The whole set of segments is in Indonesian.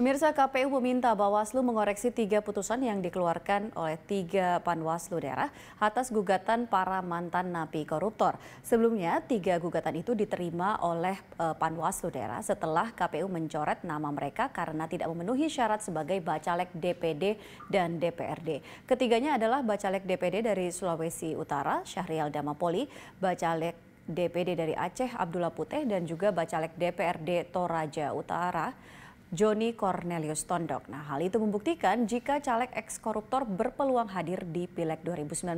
Pemirsa KPU meminta Bawaslu mengoreksi tiga putusan yang dikeluarkan oleh tiga panwaslu daerah atas gugatan para mantan napi koruptor. Sebelumnya, tiga gugatan itu diterima oleh eh, panwaslu daerah setelah KPU mencoret nama mereka karena tidak memenuhi syarat sebagai bacalek DPD dan DPRD. Ketiganya adalah bacalek DPD dari Sulawesi Utara, Syahrial Damapoli, bacalek DPD dari Aceh, Abdullah Puteh, dan juga bacalek DPRD Toraja Utara, Joni Cornelius Tondok. Nah, hal itu membuktikan jika caleg eks koruptor berpeluang hadir di Pileg 2019.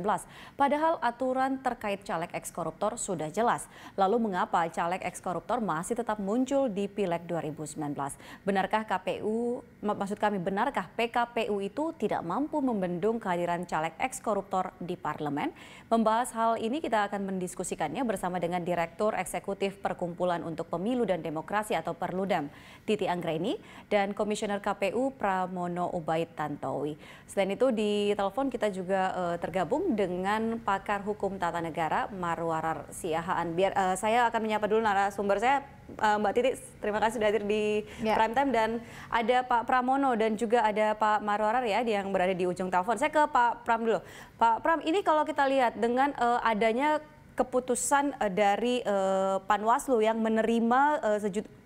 Padahal aturan terkait caleg eks koruptor sudah jelas. Lalu mengapa caleg eks koruptor masih tetap muncul di Pileg 2019? Benarkah KPU, maksud kami benarkah PKPU itu tidak mampu membendung kehadiran caleg eks koruptor di parlemen? Membahas hal ini kita akan mendiskusikannya bersama dengan Direktur Eksekutif Perkumpulan untuk Pemilu dan Demokrasi atau Perludem, Titi Anggreni dan Komisioner KPU Pramono Ubaid Tantowi. Selain itu di telepon kita juga uh, tergabung dengan pakar hukum tata negara Marwarar Siahaan. Biar uh, saya akan menyapa dulu narasumber saya eh, Mbak Titi. Terima kasih sudah hadir di ya. Prime Time dan ada Pak Pramono dan juga ada Pak Marwarar ya yang berada di ujung telepon. Saya ke Pak Pram dulu. Pak Pram, ini kalau kita lihat dengan uh, adanya keputusan uh, dari uh, Panwaslu yang menerima uh,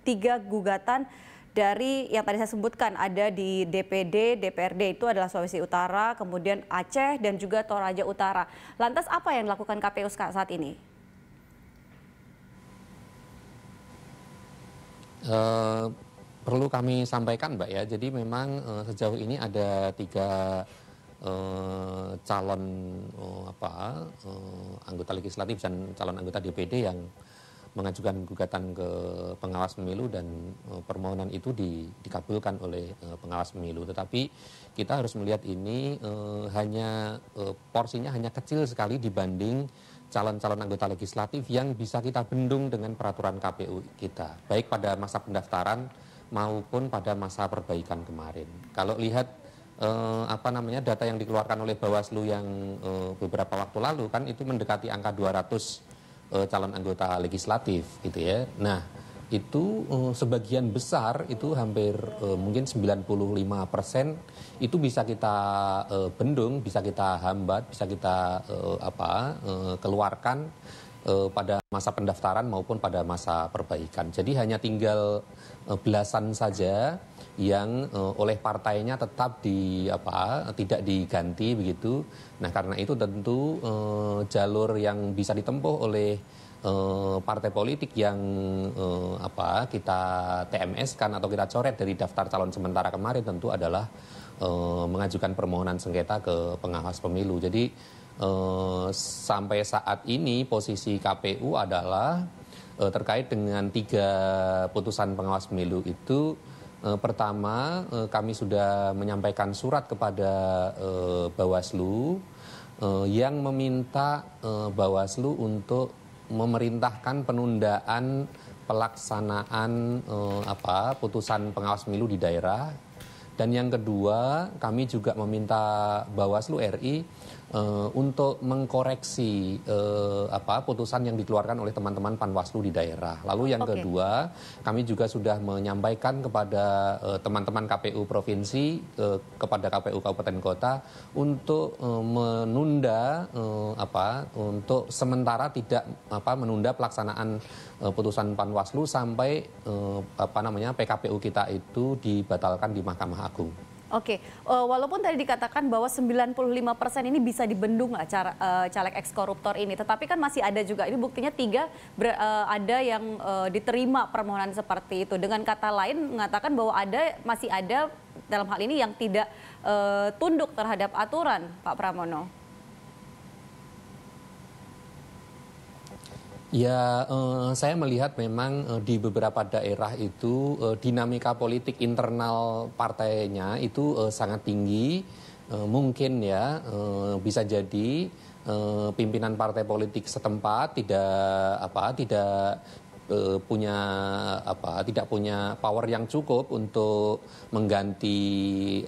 tiga gugatan dari yang tadi saya sebutkan ada di DPD, DPRD itu adalah Sulawesi Utara, kemudian Aceh dan juga Toraja Utara. Lantas apa yang dilakukan KPU saat ini? Uh, perlu kami sampaikan Mbak ya, jadi memang uh, sejauh ini ada tiga uh, calon uh, apa uh, anggota legislatif dan calon anggota DPD yang uh, mengajukan gugatan ke pengawas pemilu dan eh, permohonan itu di, dikabulkan oleh eh, pengawas pemilu. Tetapi kita harus melihat ini eh, hanya porsinya hanya kecil sekali dibanding calon-calon anggota legislatif yang bisa kita bendung dengan peraturan KPU kita, baik pada masa pendaftaran maupun pada masa perbaikan kemarin. Kalau lihat eh, apa namanya data yang dikeluarkan oleh Bawaslu yang eh, beberapa waktu lalu kan itu mendekati angka 200 uh, calon anggota legislatif gitu ya. Nah, itu uh, sebagian besar itu hampir uh, mungkin 95% itu bisa kita uh, bendung, bisa kita hambat, bisa kita uh, apa uh, keluarkan uh, pada masa pendaftaran maupun pada masa perbaikan. Jadi hanya tinggal uh, belasan saja yang uh, oleh partainya tetap di apa tidak diganti begitu. Nah, karena itu tentu uh, jalur yang bisa ditempuh oleh uh, partai politik yang uh, apa kita TMS kan atau kita coret dari daftar calon sementara kemarin tentu adalah uh, mengajukan permohonan sengketa ke pengawas pemilu. Jadi uh, sampai saat ini posisi KPU adalah uh, terkait dengan tiga putusan pengawas pemilu itu Eh, pertama eh, kami sudah menyampaikan surat kepada eh, Bawaslu yang meminta Bawaslu untuk memerintahkan penundaan pelaksanaan apa putusan pengawas pemilu di daerah dan yang kedua kami juga meminta Bawaslu RI uh, untuk mengkoreksi uh, apa putusan yang dikeluarkan oleh teman-teman Panwaslu di daerah. Lalu yang okay. kedua, kami juga sudah menyampaikan kepada eh, teman-teman uh, KPU provinsi uh, kepada KPU kabupaten kota untuk uh, menunda uh, apa untuk sementara tidak apa menunda pelaksanaan uh, putusan Panwaslu sampai uh, apa namanya PKPU kita itu dibatalkan di Mahkamah Agung. Oke, uh, walaupun tadi dikatakan bahwa 95% ini bisa dibendung lah cara, uh, caleg ekskoruptor ini, tetapi kan masih ada juga ini buktinya tiga ber, uh, ada yang uh, diterima permohonan seperti itu. Dengan kata lain mengatakan bahwa ada masih ada dalam hal ini yang tidak uh, tunduk terhadap aturan, Pak Pramono. Ya, eh, saya melihat memang eh, di beberapa daerah itu eh, dinamika politik internal partainya itu sangat tinggi. mungkin ya bisa jadi pimpinan partai politik setempat tidak apa tidak uh, punya apa tidak punya power yang cukup untuk mengganti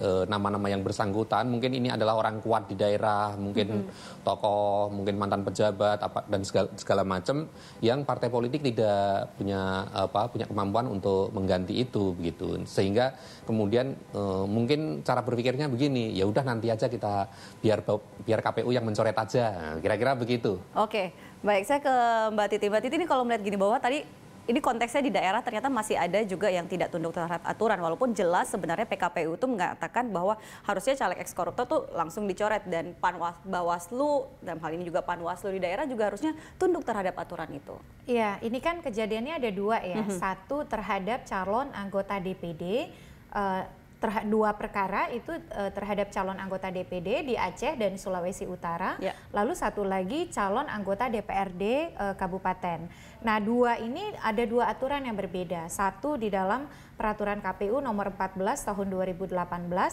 nama eh, nama-nama yang bersangkutan mungkin ini adalah orang kuat di daerah mungkin mm-hmm. tokoh mungkin mantan pejabat apa dan segala, segala macam yang partai politik tidak punya apa punya kemampuan untuk mengganti itu begitu sehingga kemudian uh, mungkin cara berpikirnya begini ya udah nanti aja kita biar biar KPU yang mencoret aja nah, kira-kira begitu oke okay. Baik, saya ke Mbak Titi. Mbak Titi ini kalau melihat gini bahwa tadi ini konteksnya di daerah ternyata masih ada juga yang tidak tunduk terhadap aturan walaupun jelas sebenarnya PKPU itu mengatakan bahwa harusnya caleg eks koruptor tuh langsung dicoret dan panwas bawaslu dalam hal ini juga panwaslu di daerah juga harusnya tunduk terhadap aturan itu. Iya, ini kan kejadiannya ada dua ya. Mm -hmm. Satu terhadap calon anggota DPD uh, terhadap dua perkara itu uh, terhadap calon anggota DPD di Aceh dan Sulawesi Utara, ya. lalu satu lagi calon anggota DPRD uh, eh, kabupaten. Nah, dua ini ada dua aturan yang berbeda. Satu di dalam peraturan KPU nomor 14 tahun 2018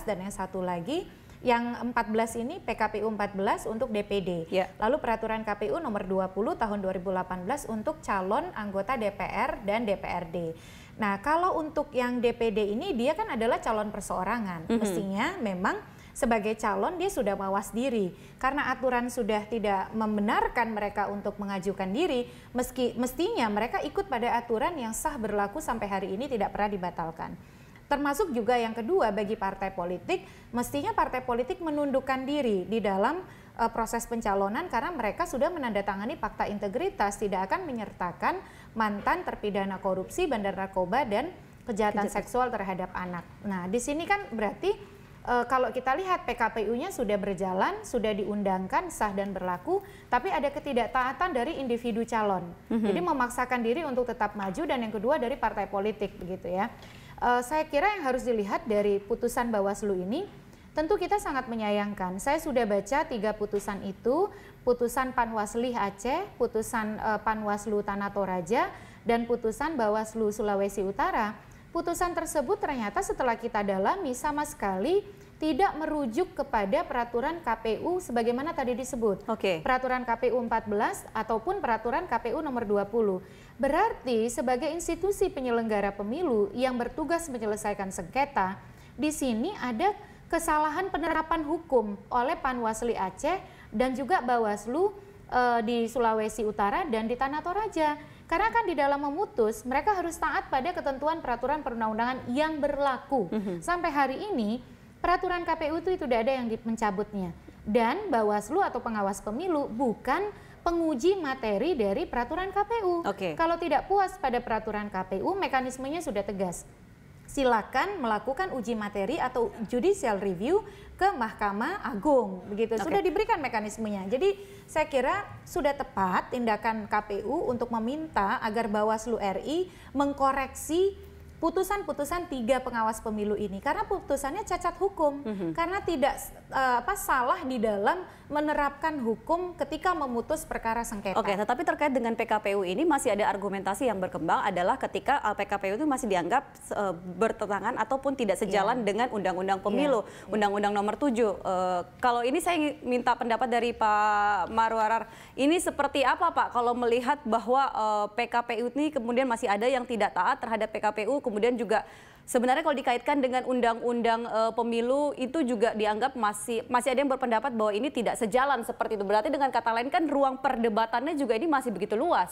dan yang satu lagi yang 14 ini PKPU 14 untuk DPD. Ya. Lalu peraturan KPU nomor 20 tahun 2018 untuk calon anggota DPR dan DPRD. Nah, kalau untuk yang DPD ini dia kan adalah calon perseorangan. Mm -hmm. Mestinya memang sebagai calon dia sudah mawas diri karena aturan sudah tidak membenarkan mereka untuk mengajukan diri meski mestinya mereka ikut pada aturan yang sah berlaku sampai hari ini tidak pernah dibatalkan. Termasuk juga yang kedua bagi partai politik, mestinya partai politik menundukkan diri di dalam eh, proses pencalonan karena mereka sudah menandatangani fakta integritas, tidak akan menyertakan mantan terpidana korupsi, bandar narkoba dan kejahatan, kejahatan. seksual terhadap anak. Nah, di sini kan berarti e, kalau kita lihat PKPU-nya sudah berjalan, sudah diundangkan, sah dan berlaku, tapi ada ketidaktaatan dari individu calon. Mm-hmm. Jadi memaksakan diri untuk tetap maju dan yang kedua dari partai politik begitu ya. E, saya kira yang harus dilihat dari putusan Bawaslu ini Tentu kita sangat menyayangkan. Saya sudah baca tiga putusan itu, putusan Panwaslih Aceh, putusan uh, Panwaslu Tanah Toraja, dan putusan Bawaslu Sulawesi Utara. Putusan tersebut ternyata setelah kita dalami sama sekali tidak merujuk kepada peraturan KPU sebagaimana tadi disebut. Okay. Peraturan KPU 14 ataupun peraturan KPU nomor 20. Berarti sebagai institusi penyelenggara pemilu yang bertugas menyelesaikan sengketa, di sini ada kesalahan penerapan hukum oleh Panwasli Aceh dan juga Bawaslu e, di Sulawesi Utara dan di Tanah Toraja. Karena kan di dalam memutus mereka harus taat pada ketentuan peraturan perundang-undangan yang berlaku. Mm -hmm. Sampai hari ini peraturan KPU itu tidak ada yang mencabutnya. Dan Bawaslu atau pengawas pemilu bukan penguji materi dari peraturan KPU. Okay. Kalau tidak puas pada peraturan KPU, mekanismenya sudah tegas silakan melakukan uji materi atau judicial review ke Mahkamah Agung begitu okay. sudah diberikan mekanismenya jadi saya kira sudah tepat tindakan KPU untuk meminta agar Bawaslu RI mengkoreksi putusan-putusan tiga pengawas pemilu ini karena putusannya cacat hukum mm -hmm. karena tidak Eh, apa salah di dalam menerapkan hukum ketika memutus perkara sengketa. Oke, tetapi terkait dengan PKPU ini masih ada argumentasi yang berkembang adalah ketika eh, PKPU itu masih dianggap uh, bertentangan ataupun tidak iya. sejalan yeah. dengan Undang-Undang Pemilu, iya, iya. Undang-Undang yeah. Nomor 7. Uh, kalau ini saya minta pendapat dari Pak Marwarar. Ini seperti apa Pak kalau melihat bahwa uh, PKPU ini kemudian masih ada yang tidak taat terhadap PKPU, kemudian juga Sebenarnya kalau dikaitkan dengan undang-undang e, pemilu itu juga dianggap masih masih ada yang berpendapat bahwa ini tidak sejalan seperti itu. Berarti dengan kata lain kan ruang perdebatannya juga ini masih begitu luas.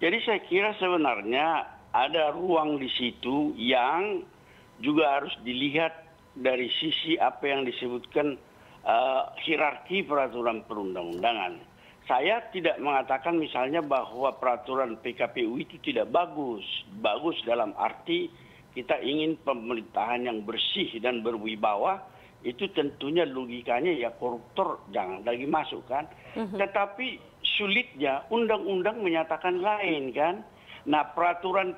Jadi saya kira sebenarnya ada ruang di situ yang juga harus dilihat dari sisi apa yang disebutkan uh, hierarki peraturan perundang-undangan saya tidak mengatakan misalnya bahwa peraturan PKPU itu tidak bagus. Bagus dalam arti kita ingin pemerintahan yang bersih dan berwibawa, itu tentunya logikanya ya koruptor jangan lagi masuk kan. Mhm. Tetapi sulitnya undang-undang menyatakan lain kan. Nah peraturan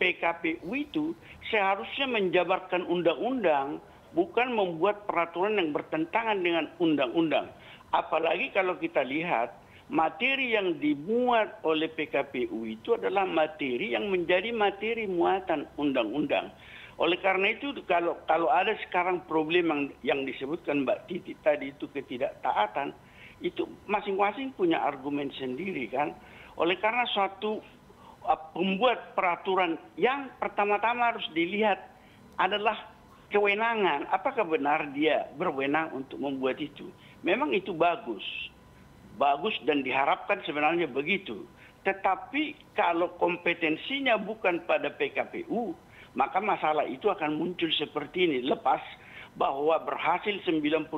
PKPU itu seharusnya menjabarkan undang-undang, bukan membuat peraturan yang bertentangan dengan undang-undang. Apalagi kalau kita lihat materi yang dibuat oleh pkpu itu adalah materi yang menjadi materi muatan undang-undang. Oleh karena itu kalau kalau ada sekarang problem yang yang disebutkan Mbak Titi tadi itu ketidaktaatan, itu masing-masing punya argumen sendiri kan. Oleh karena suatu uh, pembuat peraturan yang pertama-tama harus dilihat adalah kewenangan, apakah benar dia berwenang untuk membuat itu. Memang itu bagus bagus dan diharapkan sebenarnya begitu. Tetapi kalau kompetensinya bukan pada PKPU, maka masalah itu akan muncul seperti ini. Lepas bahwa berhasil 90%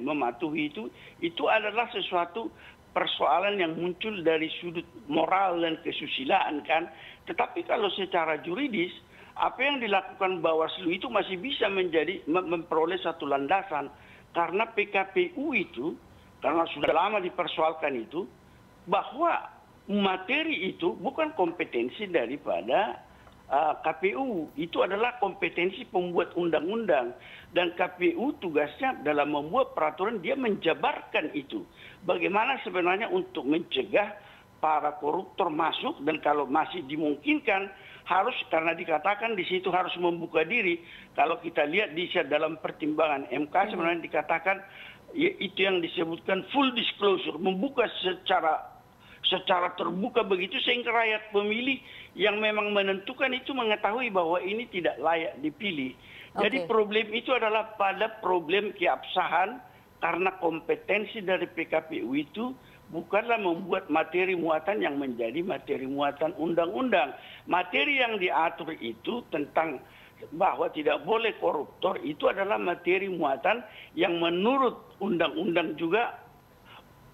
mematuhi itu, itu adalah sesuatu persoalan yang muncul dari sudut moral dan kesusilaan kan. Tetapi kalau secara juridis, apa yang dilakukan Bawaslu itu masih bisa menjadi memperoleh satu landasan karena PKPU itu karena sudah lama dipersoalkan itu bahwa materi itu bukan kompetensi daripada uh, eh, KPU itu adalah kompetensi pembuat undang-undang dan KPU tugasnya dalam membuat peraturan dia menjabarkan itu bagaimana sebenarnya untuk mencegah para koruptor masuk dan kalau masih dimungkinkan harus karena dikatakan di situ harus membuka diri kalau kita lihat di dalam pertimbangan MK hmm. sebenarnya dikatakan Ya, itu yang disebutkan full disclosure membuka secara secara terbuka begitu sehingga rakyat pemilih yang memang menentukan itu mengetahui bahwa ini tidak layak dipilih. Okay. Jadi problem itu adalah pada problem keabsahan karena kompetensi dari PKPU itu bukanlah membuat materi muatan yang menjadi materi muatan undang-undang. Materi yang diatur itu tentang bahwa tidak boleh koruptor itu adalah materi muatan yang menurut undang-undang juga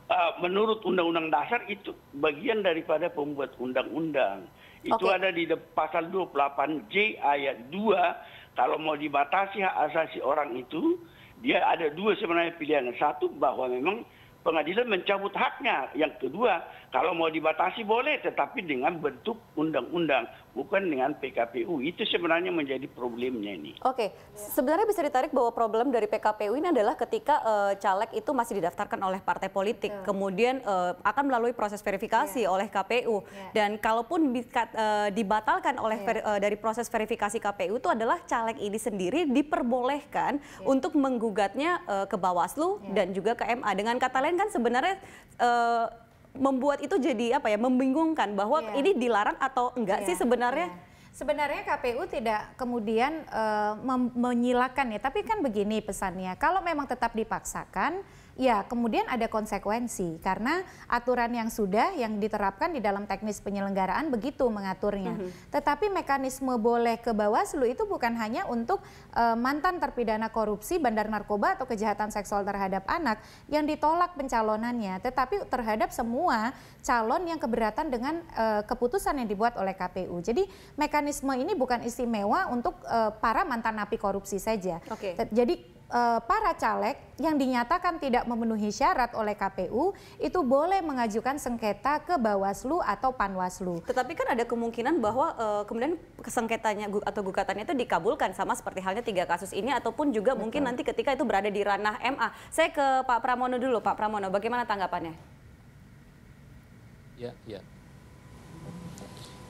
eh, menurut undang-undang dasar itu bagian daripada pembuat undang-undang. Itu okay. ada di pasal 28J ayat 2 kalau mau dibatasi hak asasi orang itu dia ada dua sebenarnya pilihan. Satu bahwa memang pengadilan mencabut haknya. Yang kedua, kalau mau dibatasi boleh tetapi dengan bentuk undang-undang bukan dengan PKPU. Itu sebenarnya menjadi problemnya ini. Oke, sebenarnya bisa ditarik bahwa problem dari PKPU ini adalah ketika uh, caleg itu masih didaftarkan oleh partai politik, Betul. kemudian uh, akan melalui proses verifikasi yeah. oleh KPU, yeah. dan kalaupun uh, dibatalkan oleh yeah. Iya. dari proses verifikasi KPU itu adalah caleg ini sendiri diperbolehkan iya. untuk menggugatnya ke Bawaslu iya. dan juga ke MA. Dengan kata lain kan sebenarnya membuat itu jadi apa ya membingungkan bahwa yeah. ini dilarang atau enggak yeah. sih sebenarnya? Yeah. Sebenarnya KPU tidak kemudian uh, menyilakan ya, tapi kan begini pesannya. Kalau memang tetap dipaksakan, ya kemudian ada konsekuensi karena aturan yang sudah yang diterapkan di dalam teknis penyelenggaraan begitu mengaturnya. Mm -hmm. Tetapi mekanisme boleh ke Bawaslu itu bukan hanya untuk e, mantan terpidana korupsi, bandar narkoba atau kejahatan seksual terhadap anak yang ditolak pencalonannya, tetapi terhadap semua calon yang keberatan dengan e, keputusan yang dibuat oleh KPU. Jadi mekanisme ini bukan istimewa untuk e, para mantan napi korupsi saja. Okay. Jadi Eh, para caleg yang dinyatakan tidak memenuhi syarat oleh KPU itu boleh mengajukan sengketa ke Bawaslu atau Panwaslu. Tetapi kan ada kemungkinan bahwa uh, kemudian sengketanya atau gugatannya itu dikabulkan sama seperti halnya tiga kasus ini ataupun juga Betul. mungkin nanti ketika itu berada di ranah MA. Saya ke Pak Pramono dulu, Pak Pramono, bagaimana tanggapannya? Ya, ya.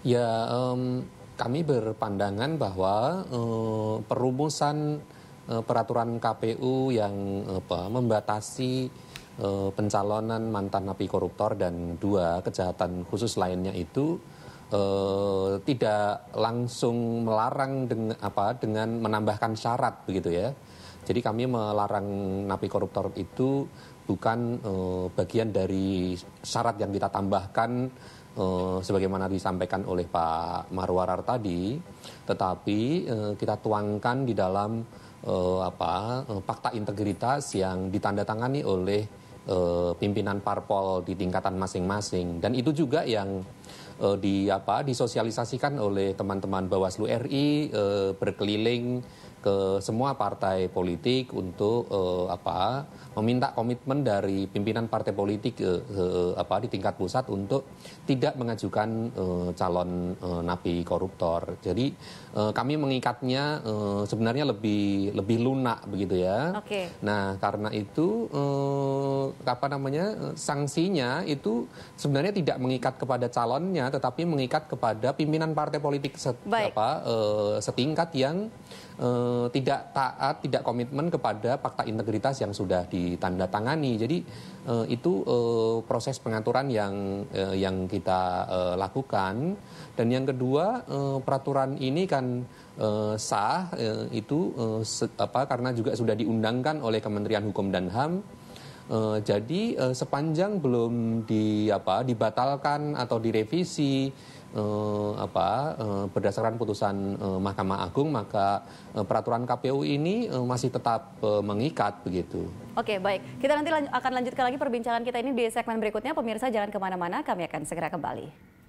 Ya, um, kami berpandangan bahwa um, perumusan Eh, peraturan KPU yang apa, membatasi uh, pencalonan mantan napi koruptor dan dua kejahatan khusus lainnya itu uh, tidak langsung melarang dengan apa dengan menambahkan syarat begitu ya. Jadi kami melarang napi koruptor itu bukan uh, bagian dari syarat yang kita tambahkan Uh, sebagaimana disampaikan oleh Pak Marwarar tadi, tetapi uh, kita tuangkan di dalam uh, apa eh, fakta integritas yang ditandatangani oleh uh, pimpinan parpol di tingkatan masing-masing dan itu juga yang uh, di apa disosialisasikan oleh teman-teman Bawaslu RI uh, berkeliling ke semua partai politik untuk uh, apa meminta komitmen dari pimpinan partai politik uh, uh, apa di tingkat pusat untuk tidak mengajukan uh, calon uh, napi koruptor. Jadi uh, kami mengikatnya uh, sebenarnya lebih lebih lunak begitu ya. Okay. Nah karena itu uh, apa namanya sanksinya itu sebenarnya tidak mengikat kepada calonnya, tetapi mengikat kepada pimpinan partai politik set, apa uh, setingkat yang uh, Eh, tidak taat, tidak komitmen kepada fakta integritas yang sudah ditandatangani. Jadi e, itu e, proses pengaturan yang e, yang kita e, lakukan. Dan yang kedua e, peraturan ini kan e, sah e, itu e, se, apa karena juga sudah diundangkan oleh Kementerian Hukum dan HAM. E, jadi e, sepanjang belum di apa dibatalkan atau direvisi eh, apa eh, berdasarkan putusan eh, Mahkamah Agung maka eh, peraturan KPU ini eh, masih tetap eh, mengikat begitu. Oke, baik. Kita nanti lan akan lanjutkan lagi perbincangan kita ini di segmen berikutnya. Pemirsa jangan kemana-mana, kami akan segera kembali.